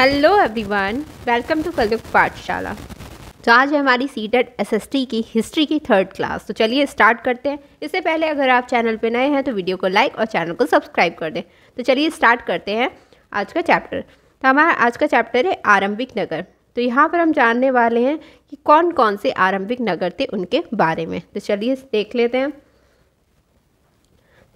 hello everyone welcome to कलयुग पाठशाला तो आज है हमारी सीटेड एसएसटी e की हिस्ट्री की थर्ड क्लास तो चलिए स्टार्ट करते हैं इससे पहले अगर आप चैनल पर नए हैं तो वीडियो को लाइक और चैनल को सब्सक्राइब कर दें तो चलिए स्टार्ट करते हैं आज का चैप्टर तो हमारा आज का चैप्टर है आरंभिक नगर तो यहाँ पर हम जानने वाले हैं कि कौन कौन से आरंभिक नगर थे उनके बारे में तो चलिए देख लेते हैं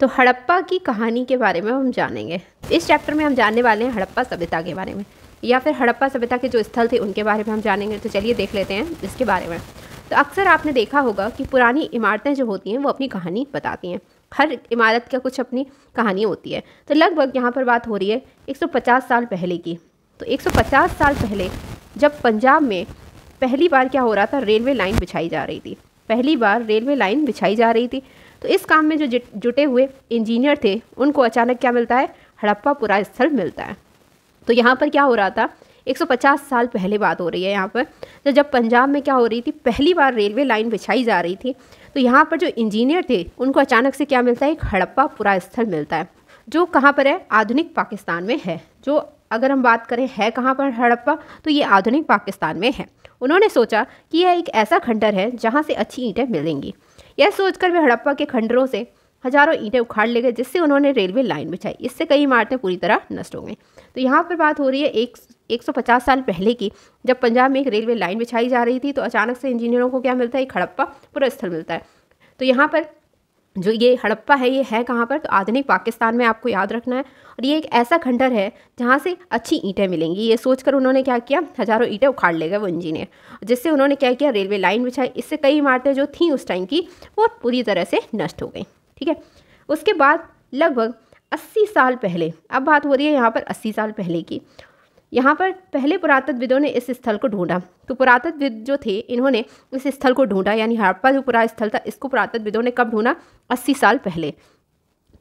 तो हड़प्पा की कहानी के बारे में हम जानेंगे इस चैप्टर में हम जानने वाले हैं हड़प्पा सभ्यता के बारे में या फिर हड़प्पा सभ्यता के जो स्थल थे उनके बारे में हम जानेंगे तो चलिए देख लेते हैं इसके बारे में तो अक्सर आपने देखा होगा कि पुरानी इमारतें जो होती हैं वो अपनी कहानी बताती हैं हर इमारत का कुछ अपनी कहानी होती है तो लगभग यहाँ पर बात हो रही है 150 साल पहले की तो 150 साल पहले जब पंजाब में पहली बार क्या हो रहा था रेलवे लाइन बिछाई जा रही थी पहली बार रेलवे लाइन बिछाई जा रही थी तो इस काम में जो जुटे हुए इंजीनियर थे उनको अचानक क्या मिलता है हड़प्पा पुरा स्थल मिलता है तो यहाँ पर क्या हो रहा था 150 साल पहले बात हो रही है यहाँ पर तो जब पंजाब में क्या हो रही थी पहली बार रेलवे लाइन बिछाई जा रही थी तो यहाँ पर जो इंजीनियर थे उनको अचानक से क्या मिलता है एक हड़प्पा स्थल मिलता है जो कहाँ पर है आधुनिक पाकिस्तान में है जो अगर हम बात करें है कहाँ पर हड़प्पा तो ये आधुनिक पाकिस्तान में है उन्होंने सोचा कि यह एक ऐसा खंडर है जहाँ से अच्छी ईंटें मिलेंगी यह सोचकर वे हड़प्पा के खंडरों से हजारों ईंटें उखाड़ ले गए जिससे उन्होंने रेलवे लाइन बिछाई इससे कई इमारतें पूरी तरह नष्ट हो गई तो यहाँ पर बात हो रही है एक 150 साल पहले की जब पंजाब में एक रेलवे लाइन बिछाई जा रही थी तो अचानक से इंजीनियरों को क्या मिलता है एक हड़प्पा पूरा स्थल मिलता है तो यहाँ पर जो ये हड़प्पा है ये है कहाँ पर तो आधुनिक पाकिस्तान में आपको याद रखना है और ये एक ऐसा खंडर है जहाँ से अच्छी ईंटें मिलेंगी ये सोचकर उन्होंने क्या किया हज़ारों ईंटें उखाड़ ले गए वो इंजीनियर जिससे उन्होंने क्या किया रेलवे लाइन बिछाई इससे कई इमारतें जो थीं उस टाइम की वो पूरी तरह से नष्ट हो गई ठीक है उसके बाद लगभग अस्सी साल पहले अब बात हो रही है यहाँ पर अस्सी साल पहले की यहाँ पर पहले पुरातत्वविदों ने इस स्थल को ढूंढा तो पुरातत्वविद जो थे इन्होंने इस स्थल को ढूंढा यानी हड़प्पा जो पुरा स्थल था इसको पुरातत्वविदों ने कब ढूंढा अस्सी साल पहले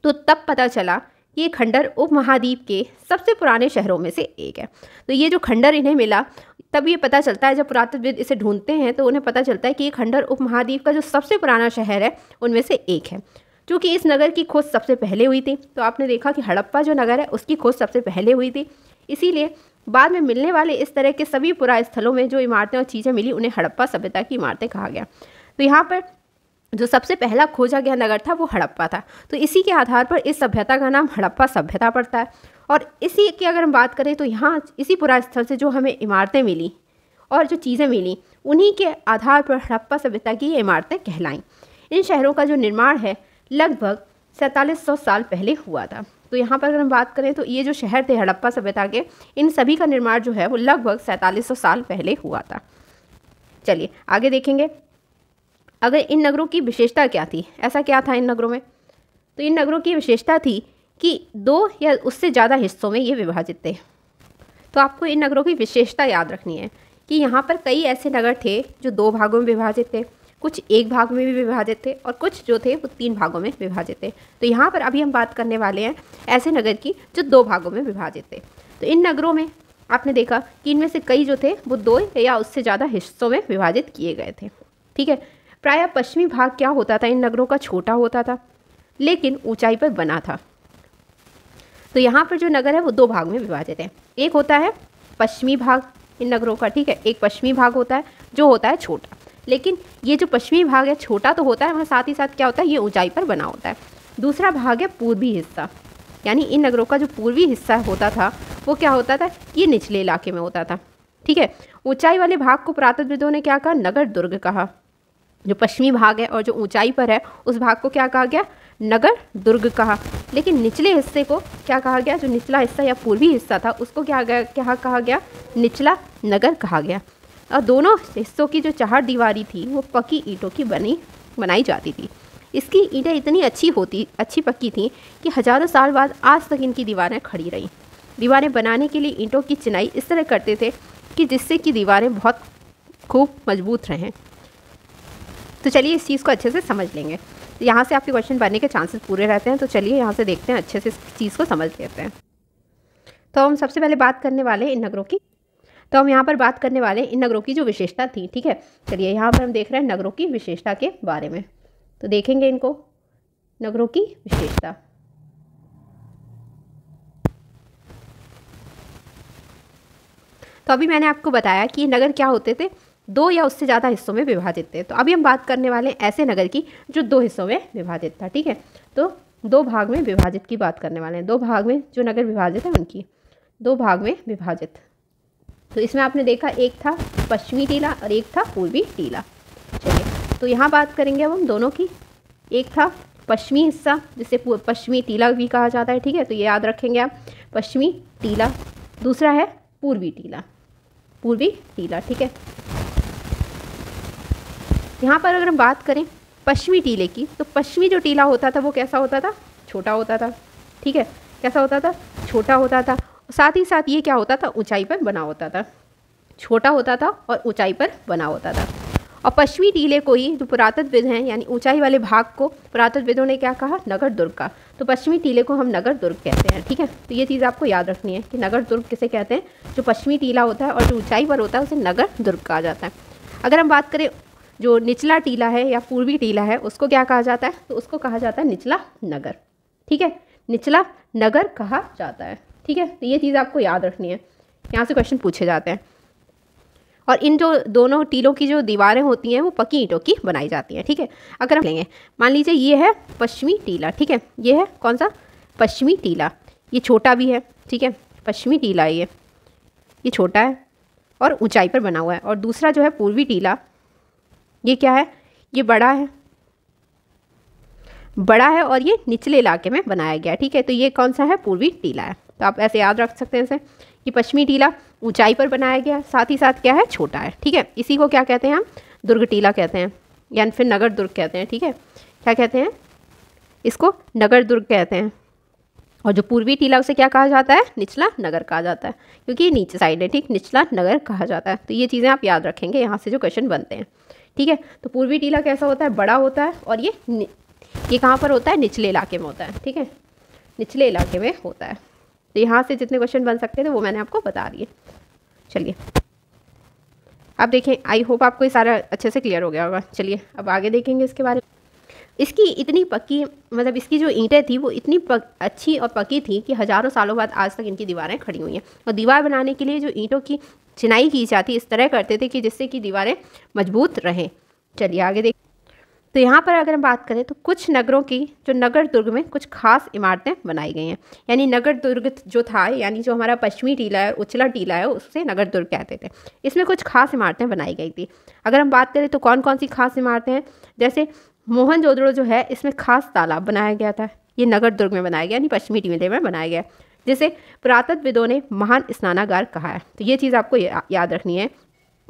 तो तब पता चला कि ये खंडर उपमहाद्वीप के सबसे पुराने शहरों में से एक है तो ये जो खंडर इन्हें मिला तब ये पता चलता है जब पुरातत्वविद इसे ढूंढते हैं तो उन्हें पता चलता है कि ये खंडर उपमहाद्वीप का जो सबसे पुराना शहर है उनमें से एक है चूँकि इस नगर की खोज सबसे पहले हुई थी तो आपने देखा कि हड़प्पा जो नगर है उसकी खोज सबसे पहले हुई थी इसीलिए बाद में मिलने वाले इस तरह के सभी पुरा स्थलों में जो इमारतें और चीज़ें मिली उन्हें हड़प्पा सभ्यता की इमारतें कहा गया तो यहाँ पर जो सबसे पहला खोजा गया नगर था वो हड़प्पा था तो इसी के आधार पर इस सभ्यता का नाम हड़प्पा सभ्यता पड़ता है और इसी की अगर हम बात करें तो यहाँ इसी पुरा स्थल से जो हमें इमारतें मिली और जो चीज़ें मिली उन्हीं के आधार पर हड़प्पा सभ्यता की ये इमारतें कहलाईं इन शहरों का जो निर्माण है लगभग सैंतालीस सौ साल पहले हुआ था तो यहाँ पर अगर हम बात करें तो ये जो शहर थे हड़प्पा सभ्यता के इन सभी का निर्माण जो है वो लगभग सैंतालीस सौ साल पहले हुआ था चलिए आगे देखेंगे अगर इन नगरों की विशेषता क्या थी ऐसा क्या था इन नगरों में तो इन नगरों की विशेषता थी कि दो या उससे ज़्यादा हिस्सों में ये विभाजित थे तो आपको इन नगरों की विशेषता याद रखनी है कि यहाँ पर कई ऐसे नगर थे जो दो भागों में विभाजित थे कुछ एक भाग में भी विभाजित थे और कुछ जो थे वो तीन भागों में विभाजित थे तो यहाँ पर अभी हम बात करने वाले हैं ऐसे नगर की जो दो भागों में विभाजित थे तो इन नगरों में आपने देखा कि इनमें से कई जो थे वो दो या उससे ज़्यादा हिस्सों में विभाजित किए गए थे ठीक है प्राय पश्चिमी भाग क्या होता था इन नगरों का छोटा होता था लेकिन ऊंचाई पर बना था तो यहाँ पर जो नगर है वो दो भाग में विभाजित है एक होता है पश्चिमी भाग इन नगरों का ठीक है एक पश्चिमी भाग होता है जो होता है छोटा लेकिन ये जो पश्चिमी भाग है छोटा तो होता है वहाँ साथ ही साथ क्या होता है ये ऊंचाई पर बना होता है दूसरा भाग है पूर्वी हिस्सा यानी इन नगरों का जो पूर्वी हिस्सा होता था वो क्या होता था ये निचले इलाके में होता था ठीक है ऊंचाई वाले भाग को पुरातत्वविदों ने क्या कहा नगर दुर्ग कहा जो पश्चिमी भाग है और जो ऊंचाई पर है उस भाग को क्या कहा गया नगर दुर्ग कहा लेकिन निचले हिस्से को क्या कहा गया जो निचला हिस्सा या पूर्वी हिस्सा था उसको क्या गया क्या कहा गया निचला नगर कहा गया और दोनों हिस्सों की जो चार दीवारी थी वो पक्की ईंटों की बनी बनाई जाती थी इसकी ईंटें इतनी अच्छी होती अच्छी पक्की थी कि हज़ारों साल बाद आज तक इनकी दीवारें खड़ी रहीं दीवारें बनाने के लिए ईंटों की चिनाई इस तरह करते थे कि जिससे कि दीवारें बहुत खूब मजबूत रहें तो चलिए इस चीज़ को अच्छे से समझ लेंगे यहाँ से आपके क्वेश्चन बनने के चांसेस पूरे रहते हैं तो चलिए यहाँ से देखते हैं अच्छे से इस चीज़ को समझ लेते हैं तो हम सबसे पहले बात करने वाले इन नगरों की तो हम यहाँ पर बात करने वाले इन नगरों की जो विशेषता थी ठीक है चलिए यहाँ पर हम देख रहे हैं नगरों की विशेषता के बारे में तो देखेंगे इनको नगरों की विशेषता तो अभी मैंने आपको बताया कि नगर क्या होते थे दो या उससे ज़्यादा हिस्सों में विभाजित थे तो अभी हम बात करने वाले हैं ऐसे नगर की जो दो हिस्सों में विभाजित था ठीक है तो दो भाग में विभाजित की बात करने वाले हैं दो भाग में जो नगर विभाजित है उनकी दो भाग में विभाजित तो इसमें आपने देखा एक था पश्चिमी टीला और एक था पूर्वी टीला चलिए तो यहाँ बात करेंगे अब हम दोनों की एक था पश्चिमी हिस्सा जिसे पश्चिमी टीला भी कहा जाता है ठीक है तो ये याद रखेंगे आप पश्चिमी टीला दूसरा है पूर्वी टीला पूर्वी टीला ठीक है यहाँ पर अगर हम बात करें पश्चिमी टीले की तो पश्चिमी जो टीला होता था वो कैसा होता था छोटा होता था ठीक है कैसा होता था छोटा होता था साथ ही साथ ये क्या होता था ऊंचाई पर बना होता था छोटा होता था और ऊंचाई पर बना होता था और पश्चिमी टीले को ही जो पुरातत्वविद हैं यानी ऊंचाई वाले भाग को पुरातत्वविदों ने क्या कहा नगर दुर्ग का तो पश्चिमी टीले को हम नगर दुर्ग कहते हैं ठीक है तो ये चीज़ आपको याद रखनी है कि नगर दुर्ग किसे कहते हैं जो पश्चिमी टीला होता है और जो ऊंचाई पर होता है उसे नगर दुर्ग कहा जाता है अगर हम बात करें जो निचला टीला है या पूर्वी टीला है उसको क्या कहा जाता है तो उसको कहा जाता है निचला नगर ठीक है निचला नगर कहा जाता है ठीक है तो ये चीज़ आपको याद रखनी है यहाँ से क्वेश्चन पूछे जाते हैं और इन जो दोनों टीलों की जो दीवारें होती हैं वो पकी ईंटों की बनाई जाती हैं ठीक है अगर हम लेंगे मान लीजिए ये है पश्चिमी टीला ठीक है ये है कौन सा पश्चिमी टीला ये छोटा भी है ठीक है पश्चिमी टीला ये ये छोटा है और ऊंचाई पर बना हुआ है और दूसरा जो है पूर्वी टीला ये क्या है ये बड़ा है बड़ा है और ये निचले इलाके में बनाया गया है ठीक है तो ये कौन सा है पूर्वी टीला है तो आप ऐसे याद रख सकते हैं इसे कि पश्चिमी टीला ऊंचाई पर बनाया गया है साथ ही साथ क्या है छोटा है ठीक है इसी को क्या कहते हैं हम दुर्ग टीला कहते हैं या फिर नगर दुर्ग कहते हैं ठीक है क्या कहते हैं इसको नगर दुर्ग कहते हैं और जो पूर्वी टीला उसे क्या कहा जाता है निचला नगर कहा जाता है क्योंकि नीचे साइड है ठीक निचला नगर कहा जाता है तो ये चीज़ें आप याद रखेंगे यहाँ से जो क्वेश्चन बनते हैं ठीक है तो पूर्वी टीला कैसा होता है बड़ा होता है और ये ये कहाँ पर होता है निचले इलाके में होता है ठीक है निचले इलाके में होता है तो यहाँ से जितने क्वेश्चन बन सकते थे वो मैंने आपको बता दिए चलिए अब देखें आई होप आपको ये सारा अच्छे से क्लियर हो गया होगा चलिए अब आगे देखेंगे इसके बारे में इसकी इतनी पक्की मतलब इसकी जो ईंटें थी वो इतनी पक, अच्छी और पक्की थी कि हज़ारों सालों बाद आज तक इनकी दीवारें खड़ी हुई हैं और दीवार बनाने के लिए जो ईंटों की चिनाई की जाती इस तरह करते थे कि जिससे कि दीवारें मजबूत रहें चलिए आगे देखें तो यहाँ पर अगर हम बात करें तो कुछ नगरों की जो नगर दुर्ग में कुछ खास इमारतें बनाई गई हैं यानी नगर दुर्ग जो था यानी जो हमारा पश्चिमी टीला है उचला टीला है उससे नगर दुर्ग कहते थे इसमें कुछ खास इमारतें बनाई गई थी अगर हम बात करें तो कौन कौन सी खास इमारतें हैं जैसे मोहन जो है इसमें खास तालाब बनाया गया था ये नगर दुर्ग में बनाया गया यानी पश्चिमी टीले में बनाया गया जिसे पुरातत्वविदों ने महान स्नानागार कहा है तो ये चीज़ आपको याद रखनी है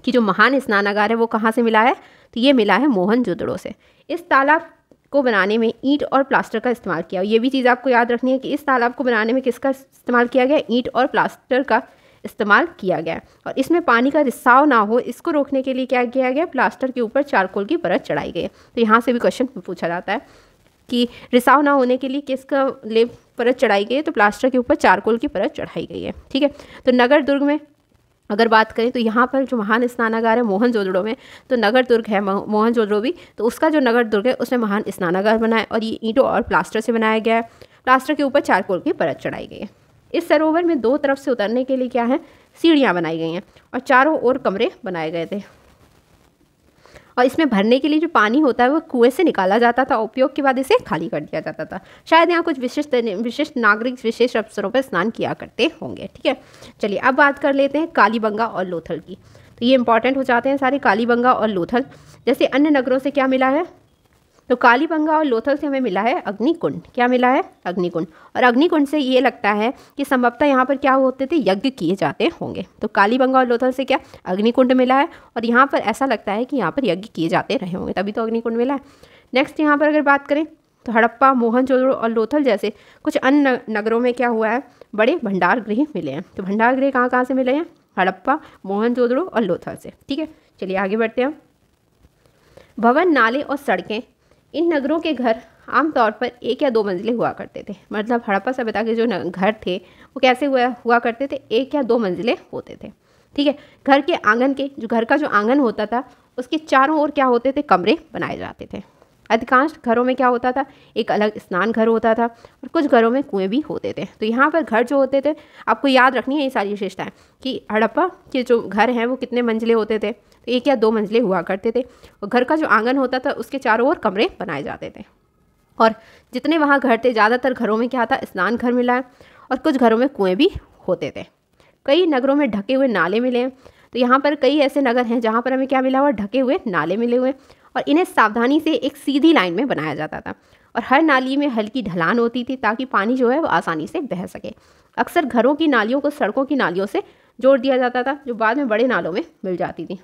कि जो महान स्नानागार है वो कहाँ से मिला है तो ये मिला है मोहन जोदड़ों से इस तालाब को बनाने में ईंट और प्लास्टर का इस्तेमाल किया ये भी चीज़ आपको याद रखनी है कि इस तालाब को बनाने में किसका इस्तेमाल किया गया ईंट और प्लास्टर का इस्तेमाल किया गया और इसमें पानी का रिसाव ना हो इसको रोकने के लिए क्या किया गया प्लास्टर के ऊपर चारकोल की परत चढ़ाई गई तो यहाँ से भी क्वेश्चन पूछा जाता है कि रिसाव ना होने के लिए किसका लेप परत चढ़ाई गई है तो प्लास्टर के ऊपर चारकोल की परत चढ़ाई गई है ठीक है तो नगर दुर्ग में अगर बात करें तो यहाँ पर जो महान स्नानागार है मोहन जोदड़ो में तो नगर दुर्ग है मोहन जोदड़ो भी तो उसका जो नगर दुर्ग है उसमें महान स्नानागार बनाया और ये ईंटों और प्लास्टर से बनाया गया है प्लास्टर के ऊपर चारकोल की परत चढ़ाई गई है इस सरोवर में दो तरफ से उतरने के लिए क्या है सीढ़ियाँ बनाई गई हैं और चारों ओर कमरे बनाए गए थे और इसमें भरने के लिए जो पानी होता है वो कुएँ से निकाला जाता था उपयोग के बाद इसे खाली कर दिया जाता था शायद यहाँ कुछ विशिष्ट विशिष्ट नागरिक विशेष अवसरों पर स्नान किया करते होंगे ठीक है चलिए अब बात कर लेते हैं कालीबंगा और लोथल की तो ये इंपॉर्टेंट हो जाते हैं सारे कालीबंगा और लोथल जैसे अन्य नगरों से क्या मिला है तो कालीबंगा और लोथल से हमें मिला है अग्निकुंड क्या मिला है अग्निकुंड और अग्निकुंड से ये लगता है कि संभवतः यहाँ पर क्या होते थे यज्ञ किए जाते होंगे तो कालीबंगा और लोथल से क्या अग्निकुंड मिला है और यहाँ पर ऐसा लगता है कि यहाँ पर यज्ञ किए जाते रहे होंगे तभी तो अग्निकुंड मिला है नेक्स्ट यहाँ पर अगर बात करें तो हड़प्पा मोहनजोदड़ो और लोथल जैसे कुछ अन्य नगरों में क्या हुआ है बड़े भंडार गृह मिले हैं तो भंडार गृह कहाँ कहाँ से मिले हैं हड़प्पा मोहनजोदड़ो और लोथल से ठीक है चलिए आगे बढ़ते हैं भवन नाले और सड़कें इन नगरों के घर आमतौर पर एक या दो मंजिले हुआ करते थे मतलब हड़प्पा सभ्यता के जो घर थे वो कैसे हुआ हुआ करते थे एक या दो मंजिले होते थे ठीक है घर के आंगन के जो घर का जो आंगन होता था उसके चारों ओर क्या होते थे कमरे बनाए जाते थे अधिकांश घरों में क्या होता था एक अलग स्नान घर होता था और कुछ घरों में कुएं भी होते थे तो यहाँ पर घर जो होते थे आपको याद रखनी है ये सारी विशेषताएं कि हड़प्पा के जो घर हैं वो कितने मंजिले होते थे तो एक या दो मंजिले हुआ करते थे और घर का जो आंगन होता था उसके चारों ओर कमरे बनाए जाते थे और जितने वहाँ घर थे ज़्यादातर घरों में क्या था स्नान घर मिला है और कुछ घरों में कुएँ भी होते थे कई नगरों में ढके हुए नाले मिले हैं तो यहाँ पर कई ऐसे नगर हैं जहाँ पर हमें क्या मिला हुआ ढके हुए नाले मिले हुए और इन्हें सावधानी से एक सीधी लाइन में बनाया जाता था और हर नाली में हल्की ढलान होती थी ताकि पानी जो है वो आसानी से बह सके अक्सर घरों की नालियों को सड़कों की नालियों से जोड़ दिया जाता था जो बाद में बड़े नालों में मिल जाती थी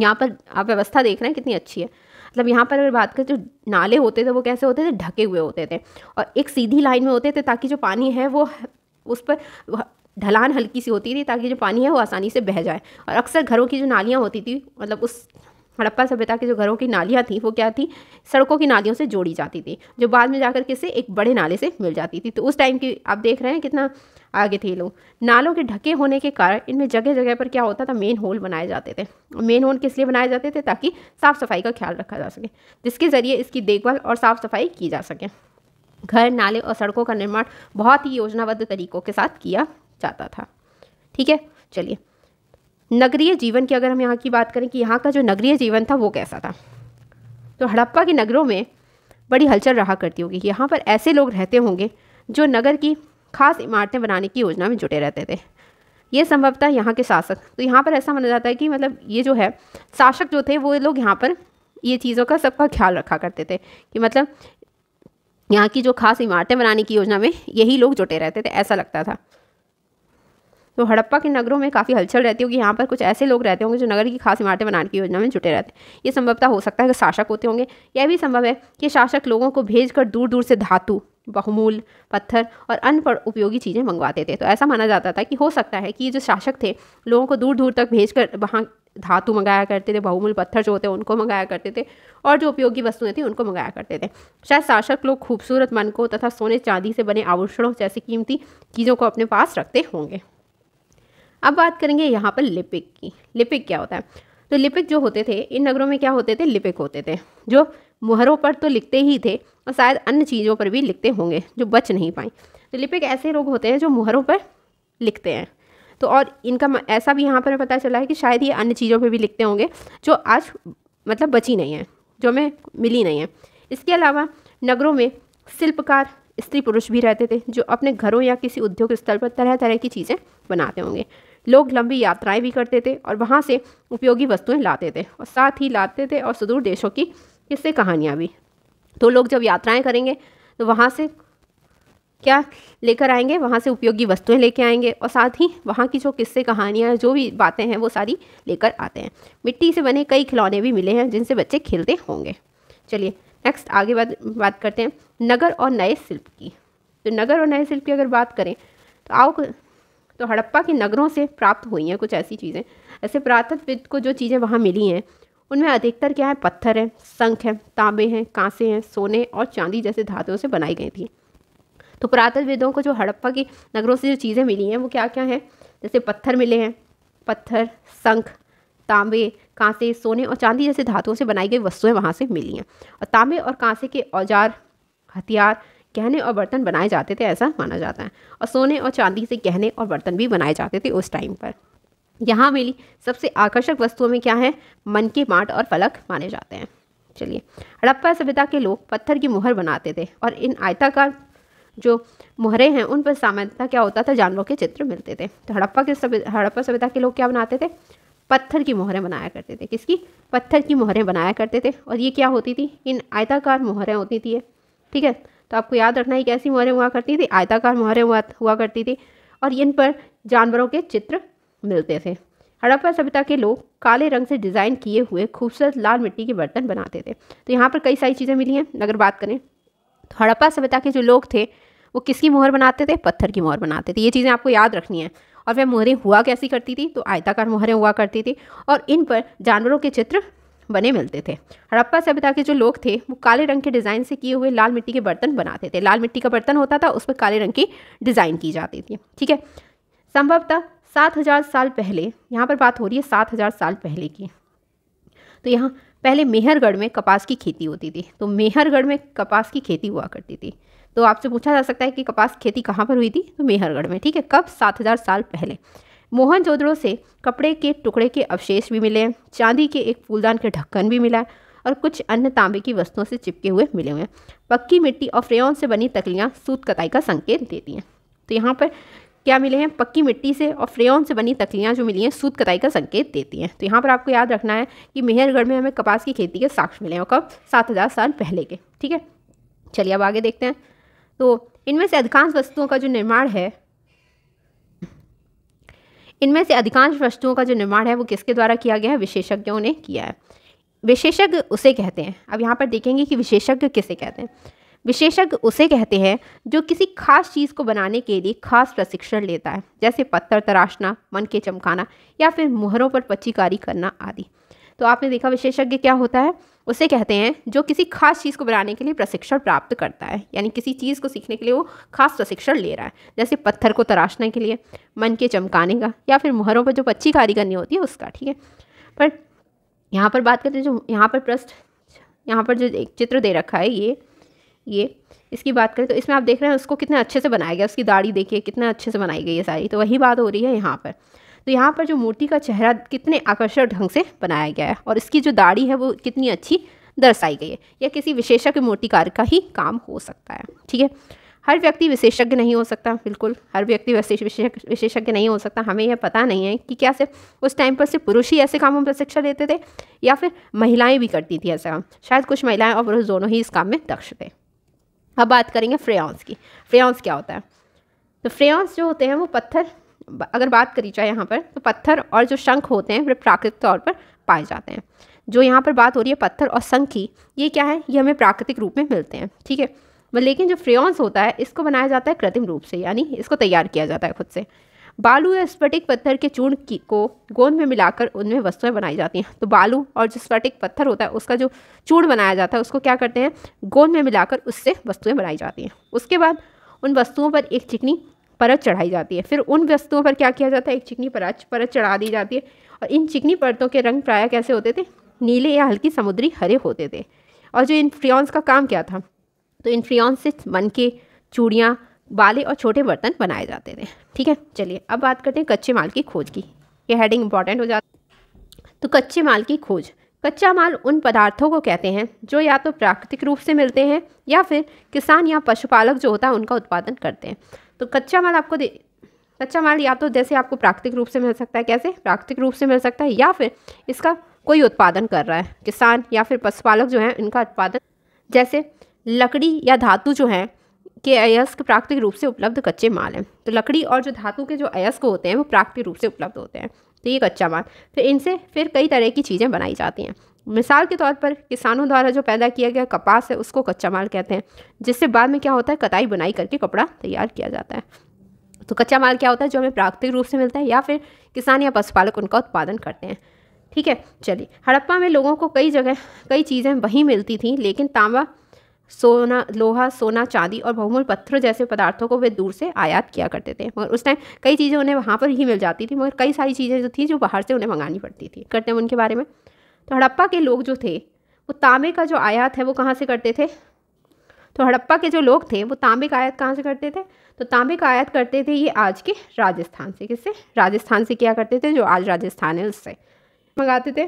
यहाँ पर आप व्यवस्था देख रहे हैं कितनी अच्छी है मतलब यहाँ पर अगर बात करें जो तो नाले होते थे वो कैसे होते थे ढके हुए होते थे और एक सीधी लाइन में होते थे ताकि जो पानी है वो उस पर ढलान हल्की सी होती थी ताकि जो पानी है वो आसानी से बह जाए और अक्सर घरों की जो नालियाँ होती थी मतलब उस हड़प्पा सभ्यता के जो घरों की नालियाँ थी वो क्या थी सड़कों की नालियों से जोड़ी जाती थी जो बाद में जाकर किसे एक बड़े नाले से मिल जाती थी तो उस टाइम की आप देख रहे हैं कितना आगे थे लोग नालों के ढके होने के कारण इनमें जगह जगह पर क्या होता था मेन होल बनाए जाते थे मेन होल किस लिए बनाए जाते थे ताकि साफ़ सफाई का ख्याल रखा जा सके जिसके ज़रिए इसकी देखभाल और साफ़ सफाई की जा सके घर नाले और सड़कों का निर्माण बहुत ही योजनाबद्ध तरीकों के साथ किया जाता था ठीक है चलिए नगरीय जीवन की अगर हम यहाँ की बात करें कि यहाँ का जो नगरीय जीवन था वो कैसा था तो हड़प्पा के नगरों में बड़ी हलचल रहा करती होगी यहाँ पर ऐसे लोग रहते होंगे जो नगर की खास इमारतें बनाने की योजना में जुटे रहते थे ये संभवतः यहाँ के शासक तो यहाँ पर ऐसा माना जाता है कि मतलब ये जो है शासक जो थे वो लोग यहाँ पर ये चीज़ों का सबका ख्याल रखा करते थे कि मतलब यहाँ की जो खास इमारतें बनाने की योजना में यही लोग जुटे रहते थे ऐसा लगता था तो हड़प्पा के नगरों में काफ़ी हलचल रहती होगी यहाँ पर कुछ ऐसे लोग रहते होंगे जो नगर की खास इमारतें बनाने की योजना में जुटे रहते हैं ये संभवतः हो सकता है कि शासक होते होंगे यह भी संभव है कि शासक लोगों को भेज कर दूर दूर से धातु बहुमूल पत्थर और अन्य उपयोगी चीज़ें मंगवाते थे तो ऐसा माना जाता था कि हो सकता है कि ये जो शासक थे लोगों को दूर दूर तक भेज कर वहाँ धातु मंगाया करते थे बहुमूल पत्थर जो होते हैं उनको मंगाया करते थे और जो उपयोगी वस्तुएं थी उनको मंगाया करते थे शायद शासक लोग खूबसूरत मन को तथा सोने चांदी से बने आभूषणों जैसी कीमती चीज़ों को अपने पास रखते होंगे अब बात करेंगे यहाँ पर लिपिक की लिपिक क्या होता है तो लिपिक जो होते थे इन नगरों में क्या होते थे लिपिक होते थे जो मुहरों पर तो लिखते ही थे और शायद अन्य चीज़ों पर भी लिखते होंगे जो बच नहीं पाए तो लिपिक ऐसे लोग होते हैं जो मुहरों पर लिखते हैं तो और इनका ऐसा भी यहाँ पर पता चला है कि शायद ये अन्य चीज़ों पर भी लिखते होंगे जो आज मतलब बची नहीं है जो हमें मिली नहीं है इसके अलावा नगरों में शिल्पकार स्त्री पुरुष भी रहते थे जो अपने घरों या किसी उद्योग स्थल पर तरह तरह की चीज़ें बनाते होंगे लोग लंबी यात्राएं भी करते थे और वहाँ से उपयोगी वस्तुएं लाते थे और साथ ही लाते थे और सुदूर देशों की किस्से कहानियाँ भी तो लोग जब यात्राएं करेंगे तो वहाँ से क्या लेकर आएंगे वहाँ से उपयोगी वस्तुएं लेके आएंगे और साथ ही वहाँ की जो किस्से कहानियाँ जो भी बातें हैं वो सारी लेकर आते हैं मिट्टी से बने कई खिलौने भी मिले हैं जिनसे बच्चे खेलते होंगे चलिए नेक्स्ट आगे बात बात करते हैं नगर और नए शिल्प की तो नगर और नए शिल्प की अगर बात करें तो आओ तो हड़प्पा के नगरों से प्राप्त हुई हैं कुछ ऐसी चीज़ें ऐसे पुरातत्वविद को जो चीज़ें वहाँ मिली हैं उनमें अधिकतर क्या है पत्थर हैं शंख हैं तांबे हैं कांसे हैं सोने और चांदी जैसे धातुओं से बनाई गई थी तो पुरातत्वविदों को जो हड़प्पा के नगरों से जो चीज़ें मिली हैं वो क्या क्या हैं जैसे पत्थर मिले हैं पत्थर शंख तांबे कांसे सोने और चांदी जैसे धातुओं से बनाई गई वस्तुएं वहाँ से मिली हैं और तांबे और कांसे के औजार हथियार गहने और बर्तन बनाए जाते थे ऐसा माना जाता है और सोने और चांदी से गहने और बर्तन भी बनाए जाते थे उस टाइम पर यहाँ मिली सबसे आकर्षक वस्तुओं में क्या है मन के माट और फलक माने जाते हैं चलिए हड़प्पा सभ्यता के लोग पत्थर की मुहर बनाते थे और इन आयताकार जो मुहरे हैं उन पर सामान्यता क्या होता था जानवरों के चित्र मिलते थे तो हड़प्पा के सभ्य हड़प्पा सभ्यता के लोग क्या बनाते थे पत्थर की मोहरें बनाया करते थे किसकी पत्थर की मोहरें बनाया करते थे और ये क्या होती थी इन आयताकार मोहरें होती थी ठीक है तो आपको याद रखना है कैसी मोहरें हुआ करती थी आयताकार मोहरें हुआ हुआ करती थी और इन पर जानवरों के चित्र मिलते थे हड़प्पा सभ्यता के लोग काले रंग से डिज़ाइन किए हुए खूबसूरत लाल मिट्टी के बर्तन बनाते थे तो यहाँ पर कई सारी चीज़ें मिली हैं अगर बात करें तो हड़प्पा सभ्यता के जो लोग थे वो किसकी मोहर बनाते थे पत्थर की मोहर बनाते थे ये चीज़ें आपको याद रखनी है और वह मोहरें हुआ कैसी करती थी तो आयताकार मोहरें हुआ करती थी और इन पर जानवरों के चित्र बने मिलते थे हड़प्पा सभ्यता के जो लोग थे वो काले रंग के डिज़ाइन से किए हुए लाल मिट्टी के बर्तन बनाते थे लाल मिट्टी का बर्तन होता था उस पर काले रंग की डिज़ाइन की जाती थी ठीक है संभवतः सात हज़ार साल पहले यहाँ पर बात हो रही है सात हज़ार साल पहले की तो यहाँ पहले मेहरगढ़ में कपास की खेती होती थी तो मेहरगढ़ में कपास की खेती हुआ करती थी तो आपसे पूछा जा सकता है कि कपास खेती कहाँ पर हुई थी तो मेहरगढ़ में ठीक है कब सात हज़ार साल पहले मोहनजोदड़ों से कपड़े के टुकड़े के अवशेष भी मिले हैं चांदी के एक फूलदान के ढक्कन भी मिला है और कुछ अन्य तांबे की वस्तुओं से चिपके हुए मिले हुए हैं पक्की मिट्टी और फ्रेन से बनी तकलियाँ सूत कताई का संकेत देती हैं तो यहाँ पर क्या मिले हैं पक्की मिट्टी से और फ्रेन से बनी तकलियाँ जो मिली हैं सूत कताई का संकेत देती हैं तो यहाँ पर आपको याद रखना है कि मेहरगढ़ में हमें कपास की खेती के साक्ष्य मिले हैं और कब सात हज़ार साल पहले के ठीक है चलिए अब आगे देखते हैं तो इनमें से अधिकांश वस्तुओं का जो निर्माण है इनमें से अधिकांश वस्तुओं का जो निर्माण है वो किसके द्वारा किया गया है विशेषज्ञों ने किया है विशेषज्ञ उसे कहते हैं अब यहाँ पर देखेंगे कि विशेषज्ञ किसे कहते हैं विशेषज्ञ उसे कहते हैं जो किसी खास चीज़ को बनाने के लिए खास प्रशिक्षण लेता है जैसे पत्थर तराशना मन के चमकाना या फिर मुहरों पर पच्चीकारी करना आदि तो आपने देखा विशेषज्ञ क्या होता है उसे कहते हैं जो किसी खास चीज़ को बनाने के लिए प्रशिक्षण प्राप्त करता है यानी किसी चीज़ को सीखने के लिए वो खास प्रशिक्षण ले रहा है जैसे पत्थर को तराशने के लिए मन के चमकाने का या फिर मुहरों पर जो पच्ची कारी करनी होती है उसका ठीक है पर यहाँ पर बात करते हैं जो यहाँ पर प्रश्न यहाँ पर जो एक चित्र दे रखा है ये ये इसकी बात करें तो इसमें आप देख रहे हैं उसको कितने अच्छे से बनाया गया उसकी दाढ़ी देखिए कितने अच्छे से बनाई गई है सारी तो वही बात हो रही है यहाँ पर तो यहाँ पर जो मूर्ति का चेहरा कितने आकर्षक ढंग से बनाया गया है और इसकी जो दाढ़ी है वो कितनी अच्छी दर्शाई गई है या किसी विशेषज्ञ मूर्तिकार का ही काम हो सकता है ठीक है हर व्यक्ति विशेषज्ञ नहीं हो सकता बिल्कुल हर व्यक्ति विशेषज्ञ नहीं हो सकता हमें यह पता नहीं है कि क्या सिर्फ उस टाइम पर सिर्फ पुरुष ही ऐसे कामों में शिक्षा लेते थे या फिर महिलाएं भी करती थी ऐसा काम शायद कुछ महिलाएं और पुरुष दोनों ही इस काम में दक्ष थे अब बात करेंगे फ्रेयांस की फ्रेयांस क्या होता है तो फ्रेयांस जो होते हैं वो पत्थर अगर बात करी जाए यहाँ पर तो पत्थर और जो शंख होते हैं वे प्राकृतिक तौर पर पाए जाते हैं जो यहाँ पर बात हो रही है पत्थर और शंख की ये क्या है ये हमें प्राकृतिक रूप में मिलते हैं ठीक है लेकिन जो फ्रेन्स होता है इसको बनाया जाता है कृत्रिम रूप से यानी इसको तैयार किया जाता है खुद से बालू या स्फटिक पत्थर के चूर्ण की को गोंद में मिलाकर उनमें वस्तुएं बनाई जाती हैं तो बालू और जो स्फटिक पत्थर होता है उसका जो चूर्ण बनाया जाता है उसको क्या करते हैं गोंद में मिलाकर उससे वस्तुएं बनाई जाती हैं उसके बाद उन वस्तुओं पर एक चिकनी परत चढ़ाई जाती है फिर उन वस्तुओं पर क्या किया जाता है एक चिकनी परत परत चढ़ा दी जाती है और इन चिकनी परतों के रंग प्राय कैसे होते थे नीले या हल्की समुद्री हरे होते थे और जो इन फ्रियॉन्स का काम क्या था तो इन फ्रियॉन्स से मन के चूड़ियाँ वाले और छोटे बर्तन बनाए जाते थे ठीक है चलिए अब बात करते हैं कच्चे माल की खोज की ये हेडिंग इंपॉर्टेंट हो जाती तो कच्चे माल की खोज कच्चा माल उन पदार्थों को कहते हैं जो या तो प्राकृतिक रूप से मिलते हैं या फिर किसान या पशुपालक जो होता है उनका उत्पादन करते हैं तो कच्चा माल आपको दे कच्चा माल या तो जैसे आपको प्राकृतिक रूप से मिल सकता है कैसे प्राकृतिक रूप से मिल सकता है या फिर इसका कोई उत्पादन कर रहा है किसान या फिर पशुपालक जो हैं इनका उत्पादन जैसे लकड़ी या धातु जो है के अयस्क प्राकृतिक रूप से उपलब्ध कच्चे माल हैं तो लकड़ी और जो धातु के जो अयस्क होते हैं वो प्राकृतिक रूप से उपलब्ध होते हैं तो ये कच्चा माल फिर इनसे फिर कई तरह की चीज़ें बनाई जाती हैं मिसाल के तौर पर किसानों द्वारा जो पैदा किया गया कपास है उसको कच्चा माल कहते हैं जिससे बाद में क्या होता है कताई बुनाई करके कपड़ा तैयार किया जाता है तो कच्चा माल क्या होता है जो हमें प्राकृतिक रूप से मिलता है या फिर किसान या पशुपालक उनका उत्पादन करते हैं ठीक है चलिए हड़प्पा में लोगों को कई जगह कई चीज़ें वहीं मिलती थीं लेकिन तांबा सोना लोहा सोना चांदी और बहुमूल्य पत्थर जैसे पदार्थों को वे दूर से आयात किया करते थे मगर उस टाइम कई चीज़ें उन्हें वहाँ पर ही मिल जाती थी मगर कई सारी चीज़ें जो थी जो बाहर से उन्हें मंगानी पड़ती थी करते हैं उनके बारे में तो हड़प्पा के लोग जो थे वो तांबे का जो आयात है वो कहाँ से करते थे तो हड़प्पा के जो लोग थे वो तांबे का आयात कहाँ से करते थे तो तांबे का आयात करते थे ये आज के राजस्थान से किससे राजस्थान से क्या करते थे जो आज राजस्थान है उससे मंगाते थे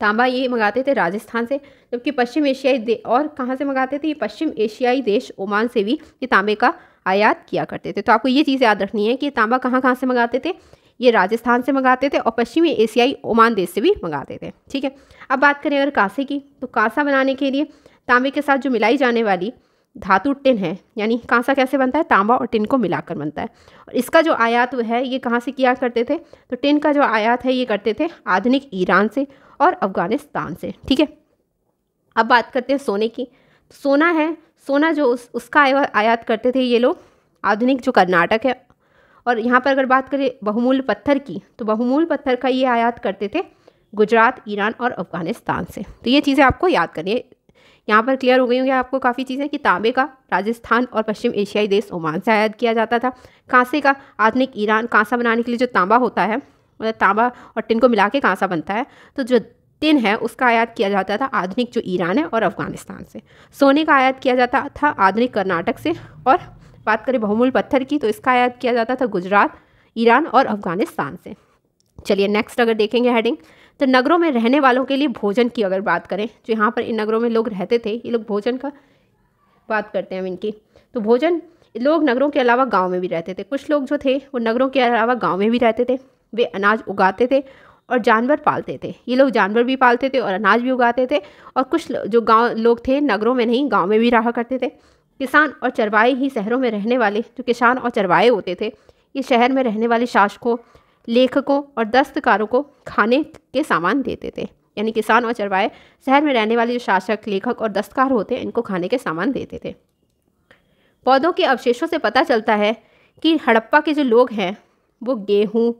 तांबा ये मंगाते थे राजस्थान से जबकि पश्चिम एशियाई और कहाँ से मंगाते थे ये पश्चिम एशियाई देश ओमान से भी ये तांबे का आयात किया करते थे तो आपको ये चीज़ याद रखनी है कि तांबा कहाँ कहाँ से मंगाते थे ये राजस्थान से मंगाते थे और पश्चिमी एशियाई ओमान देश से भी मंगाते थे ठीक है अब बात करें अगर कांसे की तो कांसा बनाने के लिए तांबे के साथ जो मिलाई जाने वाली धातु टिन है यानी कांसा कैसे बनता है तांबा और टिन को मिलाकर बनता है और इसका जो आयात है ये कहाँ से किया करते थे तो टिन का जो आयात है ये करते थे आधुनिक ईरान से और अफ़गानिस्तान से ठीक है अब बात करते हैं सोने की तो सोना है सोना जो उस उसका आयात करते थे ये लोग आधुनिक जो कर्नाटक है और यहाँ पर अगर बात करें बहुमूल्य पत्थर की तो बहुमूल्य पत्थर का ये आयात करते थे गुजरात ईरान और अफ़गानिस्तान से तो ये चीज़ें आपको याद करिए यहाँ पर क्लियर हो गई होंगी आपको काफ़ी चीज़ें कि तांबे का राजस्थान और पश्चिम एशियाई देश ओमान से आयात किया जाता था कांसे का आधुनिक ईरान कांसा बनाने के लिए जो तांबा होता है मतलब तांबा और टिन को मिला के कांसा बनता है तो जो टिन है उसका आयात किया जाता था आधुनिक जो ईरान है और अफ़गानिस्तान से सोने का आयात किया जाता था आधुनिक कर्नाटक से और बात करें बहुमूल्य पत्थर की तो इसका आयात किया जाता था गुजरात ईरान और अफगानिस्तान से चलिए नेक्स्ट अगर देखेंगे हेडिंग तो नगरों में रहने वालों के लिए भोजन की अगर बात करें जो तो यहाँ पर इन नगरों में लोग रहते थे ये लोग भोजन का बात करते हैं इनकी तो भोजन लोग नगरों के अलावा गांव में भी रहते थे कुछ लोग जो थे वो नगरों के अलावा गांव में भी रहते थे वे अनाज उगाते थे और जानवर पालते थे ये लोग जानवर भी पालते थे और अनाज भी उगाते थे और कुछ जो गांव लोग थे नगरों में नहीं गांव में भी रहा करते थे किसान और चरवाए ही शहरों में रहने वाले जो किसान और चरवाए होते थे ये शहर में रहने वाले शासकों लेखकों और दस्तकारों को खाने के सामान देते थे यानी किसान और चरवाए शहर में रहने वाले जो शासक लेखक और दस्तकार होते हैं इनको खाने के सामान देते थे पौधों के अवशेषों से पता चलता है कि हड़प्पा के जो लोग हैं वो गेहूँ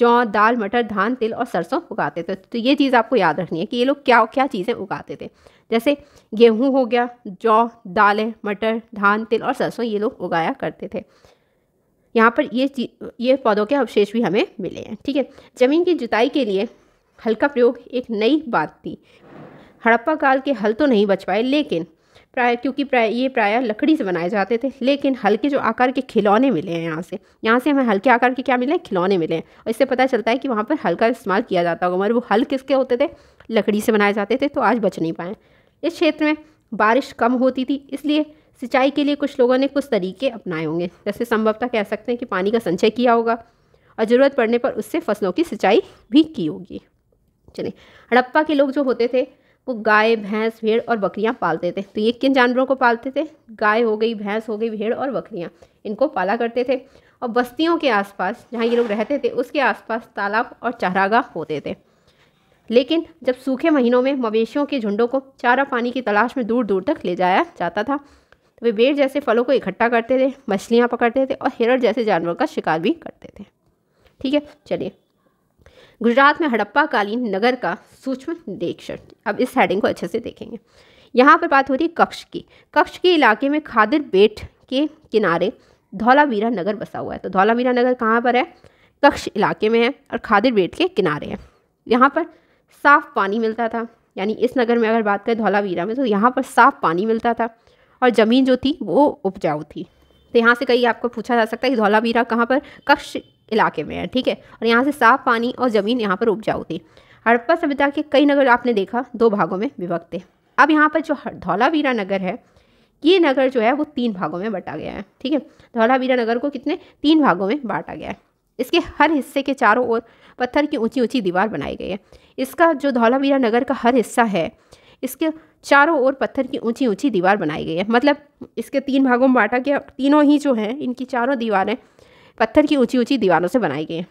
जौ दाल मटर धान तिल और सरसों उगाते थे तो ये चीज़ आपको याद रखनी है कि ये लोग क्या क्या चीज़ें उगाते थे जैसे गेहूँ हो गया जौ दालें मटर धान तिल और सरसों ये लोग उगाया करते थे यहाँ पर ये ये पौधों के अवशेष भी हमें मिले हैं ठीक है ज़मीन की जुताई के लिए हल का प्रयोग एक नई बात थी हड़प्पा काल के हल तो नहीं बच पाए लेकिन प्राय क्योंकि प्राय ये प्राय लकड़ी से बनाए जाते थे लेकिन हल के जो आकार के खिलौने मिले हैं यहाँ से यहाँ से हमें हल्के आकार के क्या मिले हैं खिलौने मिले हैं और इससे पता चलता है कि वहाँ पर हल्का इस्तेमाल किया जाता होगा मगर वो हल किसके होते थे लकड़ी से बनाए जाते थे तो आज बच नहीं पाए इस क्षेत्र में बारिश कम होती थी इसलिए सिंचाई के लिए कुछ लोगों ने कुछ तरीके अपनाए होंगे जैसे संभवतः कह सकते हैं कि पानी का संचय किया होगा और ज़रूरत पड़ने पर उससे फसलों की सिंचाई भी की होगी चलिए हड़प्पा के लोग जो होते थे वो गाय भैंस भेड़ और बकरियां पालते थे तो ये किन जानवरों को पालते थे गाय हो गई भैंस हो गई भेड़ और बकरियां इनको पाला करते थे और बस्तियों के आसपास जहाँ ये लोग रहते थे उसके आसपास तालाब और चहरागा होते थे लेकिन जब सूखे महीनों में मवेशियों के झुंडों को चारा पानी की तलाश में दूर दूर तक ले जाया जाता था तो वे बेर जैसे फलों को इकट्ठा करते थे मछलियाँ पकड़ते थे और हिरण जैसे जानवर का शिकार भी करते थे ठीक है चलिए गुजरात में हड़प्पा कालीन नगर का सूक्ष्म निरीक्षण अब इस हेडिंग को अच्छे से देखेंगे यहाँ पर बात हो रही है कक्ष की कक्ष के इलाके में खादिर बेट के किनारे धौलावीरा नगर बसा हुआ है तो धौलावीरा नगर कहाँ पर है कक्ष इलाके में है और खादिर बेट के किनारे है यहाँ पर साफ़ पानी मिलता था यानी इस नगर में अगर बात करें धौलावीरा में तो यहाँ पर साफ़ पानी मिलता था और ज़मीन जो थी वो उपजाऊ थी तो यहाँ से कहीं आपको पूछा जा सकता है कि धौलावीरा कहाँ पर कक्ष इलाके में है ठीक है और यहाँ से साफ़ पानी और ज़मीन यहाँ पर उपजाऊ थी हड़प्पा सभ्यता के कई नगर आपने देखा दो भागों में विभक्त थे अब यहाँ पर जो धौलावीरा नगर है ये नगर जो है वो तीन भागों में बांटा गया है ठीक है धौलावीरा नगर को कितने तीन भागों में बांटा गया है इसके हर हिस्से के चारों ओर पत्थर की ऊंची ऊंची दीवार बनाई गई है इसका जो धौलावीरा नगर का हर हिस्सा है इसके चारों ओर पत्थर की ऊंची ऊंची दीवार बनाई गई है मतलब इसके तीन भागों में बांटा गया तीनों ही जो हैं इनकी चारों दीवारें पत्थर की ऊंची ऊंची दीवारों से बनाई गई हैं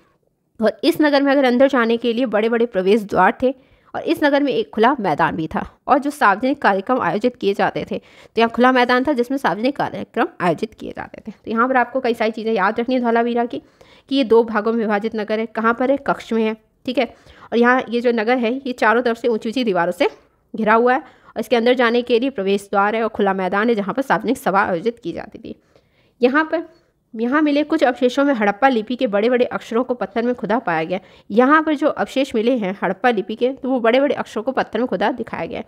और इस नगर में अगर अंदर जाने के लिए बड़े बड़े प्रवेश द्वार थे और इस नगर में एक खुला मैदान भी था और जो सार्वजनिक कार्यक्रम आयोजित किए जाते थे तो यहाँ खुला मैदान था जिसमें सार्वजनिक कार्यक्रम आयोजित किए जाते थे तो यहाँ पर आपको कई सारी चीज़ें याद रखनी है धौलावीरा की कि ये दो भागों में विभाजित नगर है कहाँ पर है कक्ष में है ठीक है और यहाँ ये जो नगर है ये चारों तरफ से ऊँची ऊँची दीवारों से घिरा हुआ है और इसके अंदर जाने के लिए प्रवेश द्वार है और खुला मैदान है जहाँ पर सार्वजनिक सभा आयोजित की जाती थी यहाँ पर यहाँ मिले कुछ अवशेषों में हड़प्पा लिपि के बड़े बड़े अक्षरों को पत्थर में खुदा पाया गया यहाँ पर जो अवशेष मिले हैं हड़प्पा लिपि के तो वो बड़े बड़े अक्षरों को पत्थर में खुदा दिखाया गया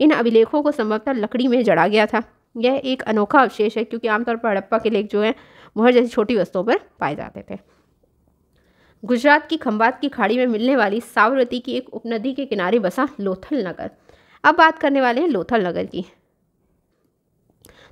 इन अभिलेखों को संभवतः लकड़ी में जड़ा गया था यह एक अनोखा अवशेष है क्योंकि आमतौर पर हड़प्पा के लेख जो है मोहर जैसी छोटी वस्तुओं पर पाए जाते थे गुजरात की खम्बात की खाड़ी में मिलने वाली सावरती की एक उपनदी के किनारे बसा लोथल नगर अब बात करने वाले हैं लोथल नगर की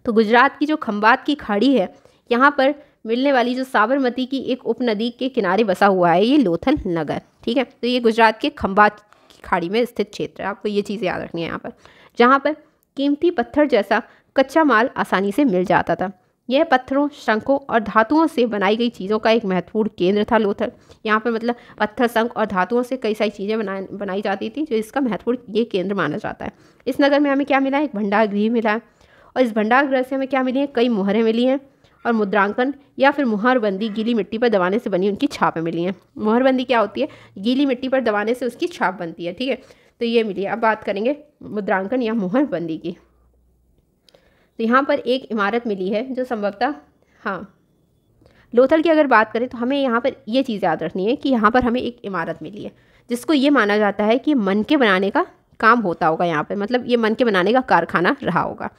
तो गुजरात की जो खम्बात की खाड़ी है यहाँ पर मिलने वाली जो साबरमती की एक उपनदी के किनारे बसा हुआ है ये लोथल नगर ठीक है तो ये गुजरात के खम्बात की खाड़ी में स्थित क्षेत्र है आपको ये चीज़ याद रखनी है यहाँ पर जहाँ पर कीमती पत्थर जैसा कच्चा माल आसानी से मिल जाता था यह पत्थरों शंखों और धातुओं से बनाई गई चीज़ों का एक महत्वपूर्ण केंद्र था लोथल यहाँ पर मतलब पत्थर शंख और धातुओं से कई सारी चीज़ें बना बनाई जाती थी जो इसका महत्वपूर्ण ये केंद्र माना जाता है इस नगर में हमें क्या मिला है एक भंडार गृह मिला है और इस भंडार गृह से हमें क्या मिली है कई मोहरें मिली हैं और मुद्रांकन या फिर मुहरबंदी गीली मिट्टी पर दबाने से बनी उनकी छापें मिली हैं मुहरबंदी क्या होती है गीली मिट्टी पर दबाने से उसकी छाप बनती है ठीक है तो ये मिली अब बात करेंगे मुद्रांकन या मुहरबंदी की तो यहाँ पर एक इमारत मिली है जो संभवतः हाँ लोथल की अगर बात करें तो हमें यहाँ पर ये चीज़ याद रखनी है कि यहाँ पर हमें एक इमारत मिली है जिसको ये माना जाता है कि मन के बनाने का काम होता होगा यहाँ पर मतलब ये मन के बनाने का कारखाना रहा होगा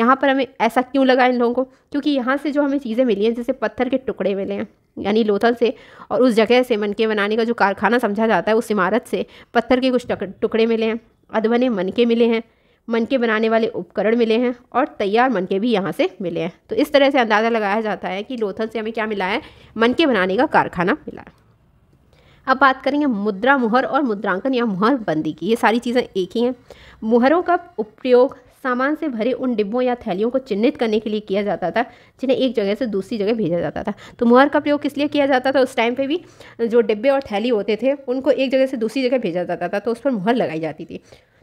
यहाँ पर हमें ऐसा क्यों लगा इन लोगों को क्योंकि यहाँ से जो हमें चीज़ें मिली हैं जैसे पत्थर के टुकड़े मिले हैं यानी लोथल से और उस जगह से मनके बनाने का जो कारखाना समझा जाता है उस इमारत से पत्थर के कुछ टुकड़े मिले हैं अधबने मनके मिले हैं मनके बनाने वाले उपकरण मिले हैं और तैयार मनके भी यहाँ से मिले हैं तो इस तरह से अंदाज़ा लगाया जाता है कि लोथल से हमें क्या मिला है मनके बनाने का कारखाना मिला है अब बात करेंगे मुद्रा मुहर और मुद्रांकन या मुहर बंदी की ये सारी चीज़ें एक ही हैं मुहरों का उपयोग सामान से भरे उन डिब्बों या थैलियों को चिन्हित करने के लिए किया जाता था जिन्हें एक जगह से दूसरी जगह भेजा जाता था तो मुहर का प्रयोग किस लिए किया जाता था उस टाइम पर भी जो डिब्बे और थैली होते थे उनको एक जगह से दूसरी जगह भेजा जाता था तो उस पर मुहर लगाई जाती थी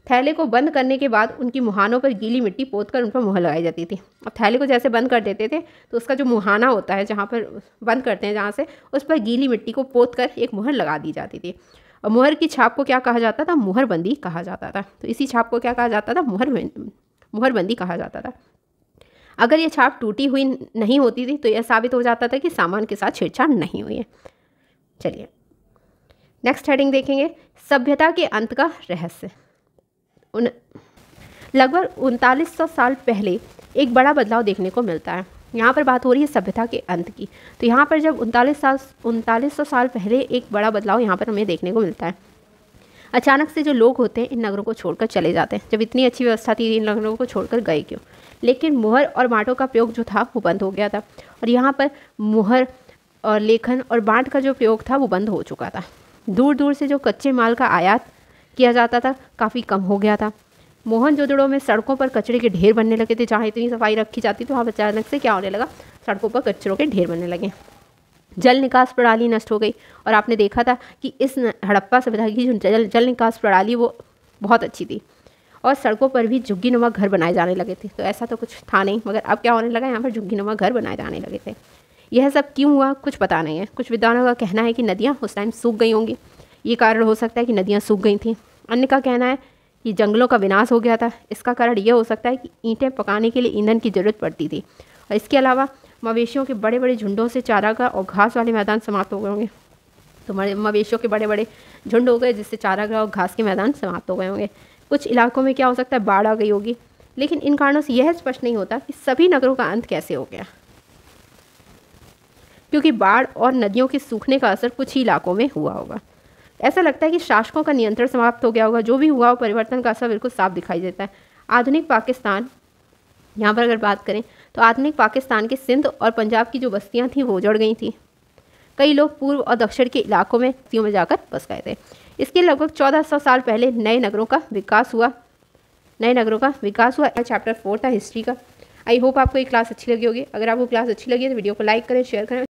थैले को बंद करने के बाद उनकी मुहानों पर गीली मिट्टी पोत कर उन पर मुहर लगाई जाती थी अब थैले को जैसे बंद कर देते थे तो उसका जो मुहाना होता है जहाँ पर बंद करते हैं जहाँ से उस पर गीली मिट्टी को पोत कर एक मुहर लगा दी जाती थी और मुहर की छाप को क्या कहा जाता था मुहरबंदी कहा जाता था तो इसी छाप को क्या कहा जाता था मुहर मुहरबंदी कहा जाता था अगर यह छाप टूटी हुई नहीं होती थी तो यह साबित हो जाता था कि सामान के साथ छेड़छाड़ नहीं हुई है चलिए नेक्स्ट हेडिंग देखेंगे सभ्यता के अंत का रहस्य उन लगभग उनतालीस सौ साल पहले एक बड़ा बदलाव देखने को मिलता है यहाँ पर बात हो रही है सभ्यता के अंत की तो यहाँ पर जब उनतालीस साल उनतालीस सौ साल पहले एक बड़ा बदलाव यहाँ पर हमें देखने को मिलता है अचानक से जो लोग होते हैं इन नगरों को छोड़कर चले जाते हैं जब इतनी अच्छी व्यवस्था थी इन नगरों को छोड़कर गए क्यों लेकिन मुहर और बाँटों का प्रयोग जो था वो बंद हो गया था और यहाँ पर मुहर और लेखन और बाँट का जो प्रयोग था वो बंद हो चुका था दूर दूर से जो कच्चे माल का आयात किया जाता था काफ़ी कम हो गया था मोहन जोदड़ों में सड़कों पर कचरे के ढेर बनने लगे थे जहाँ इतनी सफाई रखी जाती तो वहाँ अचानक से क्या होने लगा सड़कों पर कचरों के ढेर बनने लगे जल निकास प्रणाली नष्ट हो गई और आपने देखा था कि इस हड़प्पा सभ्यता की जो जल जल निकास प्रणाली वो बहुत अच्छी थी और सड़कों पर भी झुग्गी नुमा घर बनाए जाने लगे थे तो ऐसा तो कुछ था नहीं मगर अब क्या होने लगा यहाँ पर झुग्गी नुमा घर बनाए जाने लगे थे यह सब क्यों हुआ कुछ पता नहीं है कुछ विद्वानों का कहना है कि नदियाँ उस टाइम सूख गई होंगी ये कारण हो सकता है कि नदियाँ सूख गई थी अन्य का कहना है कि जंगलों का विनाश हो गया था इसका कारण यह हो सकता है कि ईंटें पकाने के लिए ईंधन की ज़रूरत पड़ती थी और इसके अलावा मवेशियों के बड़े बड़े झुंडों से चारा का और घास वाले मैदान समाप्त हो गए होंगे तो मवेशियों के बड़े बड़े झुंड हो गए जिससे चारा का और घास के मैदान समाप्त हो गए होंगे कुछ इलाकों में क्या हो सकता है बाढ़ आ गई होगी लेकिन इन कारणों से यह स्पष्ट नहीं होता कि सभी नगरों का अंत कैसे हो गया क्योंकि बाढ़ और नदियों के सूखने का असर कुछ ही इलाकों में हुआ होगा ऐसा लगता है कि शासकों का नियंत्रण समाप्त हो गया होगा जो भी हुआ हो परिवर्तन का असर बिल्कुल साफ दिखाई देता है आधुनिक पाकिस्तान यहाँ पर अगर बात करें तो आधुनिक पाकिस्तान के सिंध और पंजाब की जो बस्तियाँ थीं वो जड़ गई थी कई लोग पूर्व और दक्षिण के इलाकों में बस्तियों में जाकर बस गए थे इसके लगभग सौ साल पहले नए नगरों का विकास हुआ नए नगरों का विकास हुआ चैप्टर फोर था हिस्ट्री का आई होप आपको ये क्लास अच्छी लगी होगी अगर आपको क्लास अच्छी लगी है तो वीडियो को लाइक करें शेयर करें